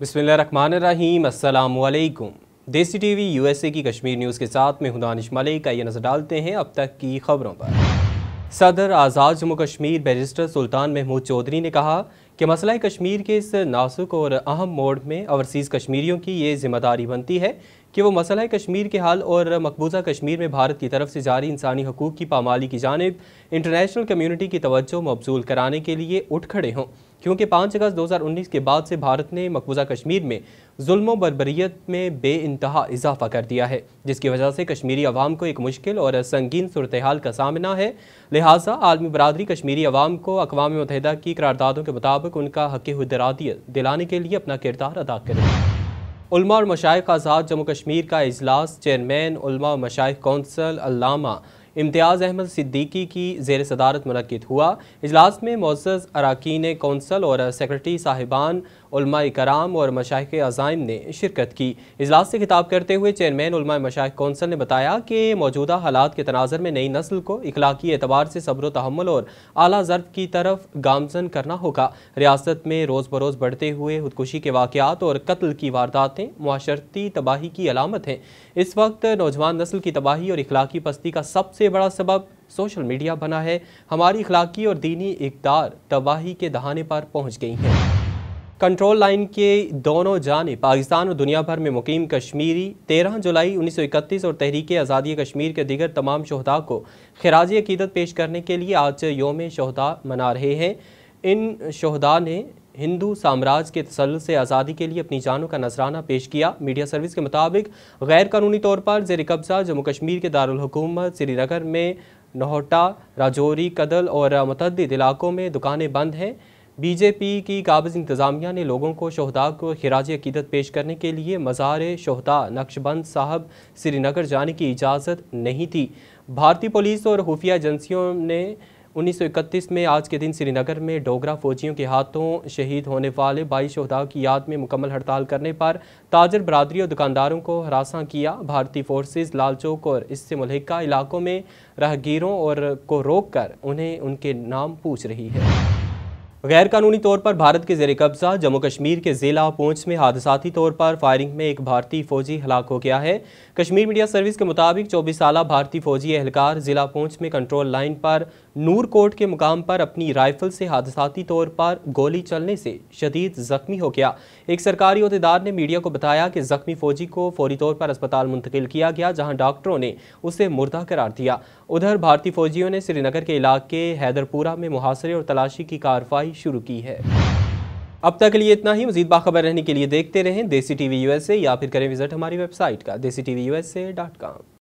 बिसमीम अल्लाम देसी एस ए की कश्मीर न्यूज़ के साथ में हुदानिश मलिक का ये नज़र डालते हैं अब तक की खबरों पर सदर आज़ाद जम्मू कश्मीर बैरिस्टर सुल्तान महमूद चौधरी ने कहा कि मसला कश्मीर के इस नासुक और अहम मोड़ में ओवरसीज़ कश्मीरियों की ये जिम्मेदारी बनती है कि वो मसला कश्मीर के हाल और मकबूजा कश्मीर में भारत की तरफ से जारी इंसानी हकूक़ की पामाली की जानब इंटरनेशनल कम्यूनिटी की तवज्जो मबजूल कराने के लिए उठ खड़े हों क्योंकि पाँच अगस्त 2019 के बाद से भारत ने मकबूजा कश्मीर में जुल्म बरबरीत में बे इंतहा इजाफा कर दिया है जिसकी वजह से कश्मीरी अवाम को एक मुश्किल और संगीन सूरत हाल का सामना है लिहाजा आलमी बरदरी कश्मीरी अवाम को अकवा मतहदा की करारदादों के मुताबिक उनका हक हदरादियत दिलाने के लिए अपना किरदार अदा करें उलमा और मशाइ आज़ाद जम्मू कश्मीर का अजलास चेयरमैन उलमा मशाइ कौंसल अलामा इम्तियाज़ अहमद सिद्दीकी की जेर सदारत मनद हुआ इजलास में मोज़ अरकान कौंसल और सेक्रटरी साहिबान कराम और मशाक अजाइम ने शिरकत की इजलास से खिताब करते हुए चेयरमैन मशाक कौंसल ने बताया कि मौजूदा हालात के तनाजर में नई नस्ल को इखलाकी एतबार से सब्र तहमल और अला जरब की तरफ गामजन करना होगा रियासत में रोज़ बरोज़ बढ़ते हुए खुदकुशी के वाकत और कत्ल की वारदातें माशरती तबाही की अलामत हैं इस वक्त नौजवान नस्ल की तबाही और इखलाकी पस्ती का सबसे बड़ा सबब सोशल मीडिया बना है हमारी इखलाकी और दीनी इकदार तबाही के दहाने पर पहुँच गई हैं कंट्रोल लाइन के दोनों जाने पाकिस्तान और दुनिया भर में मुकीम कश्मीरी 13 जुलाई 1931 और तहरीक आज़ादी कश्मीर के दिगर तमाम शहदा को खराज अकीदत पेश करने के लिए आज योम शहदा मना रहे हैं इन शहदा ने हिंदू साम्राज्य के तसल से आज़ादी के लिए अपनी जानों का नजराना पेश किया मीडिया सर्विस के मुताबिक गैर कानूनी तौर पर जेर कब्ज़ा जम्मू कश्मीर के दारकूमत श्रीनगर में नोहटा राजौरी कदल और मतदद इलाकों में दुकानें बंद हैं बीजेपी की काबज इंतज़ामिया ने लोगों को शहदा को खराज अकीदत पेश करने के लिए मज़ार शहदा नक्शबंद साहब श्रीनगर जाने की इजाज़त नहीं थी भारतीय पुलिस और खुफिया एजेंसियों ने 1931 में आज के दिन श्रीनगर में डोगरा फौजियों के हाथों शहीद होने वाले बाईस शहदा की याद में मुकम्मल हड़ताल करने पर ताजर बरदरी और दुकानदारों को हरासा किया भारतीय फोर्सेस लाल चौक और इससे मुलहका इलाकों में राहगीरों और को रोक कर उन्हें उनके नाम पूछ रही है गैर कानूनी तौर पर भारत के जेर कब्जा जम्मू कश्मीर के जिला पूंछ में हादसाती तौर पर फायरिंग में एक भारतीय फौजी हलाक हो गया है कश्मीर मीडिया सर्विस के मुताबिक चौबीस साल भारतीय फौजी एहलकार जिला पूंछ में कंट्रोल लाइन पर नूरकोट के मुकाम पर अपनी राइफल से हादसाती तौर पर गोली चलने से शदीद जख्मी हो गया एक सरकारी अहदेदार ने मीडिया को बताया कि जख्मी फौजी को फौरी तौर पर अस्पताल मुंतकिल किया गया जहाँ डॉक्टरों ने उसे मुर्दा करार दिया उधर भारतीय फौजियों ने श्रीनगर के इलाके हैदरपुरा में मुहासरे और तलाशी की कार्रवाई कार्रवाई शुरू की है अब तक के लिए इतना ही मजीद बाखबर रहने के लिए देखते रहें देसी टीवी यूएसए या फिर करें विजिट हमारी वेबसाइट का Desi T V U S A dot com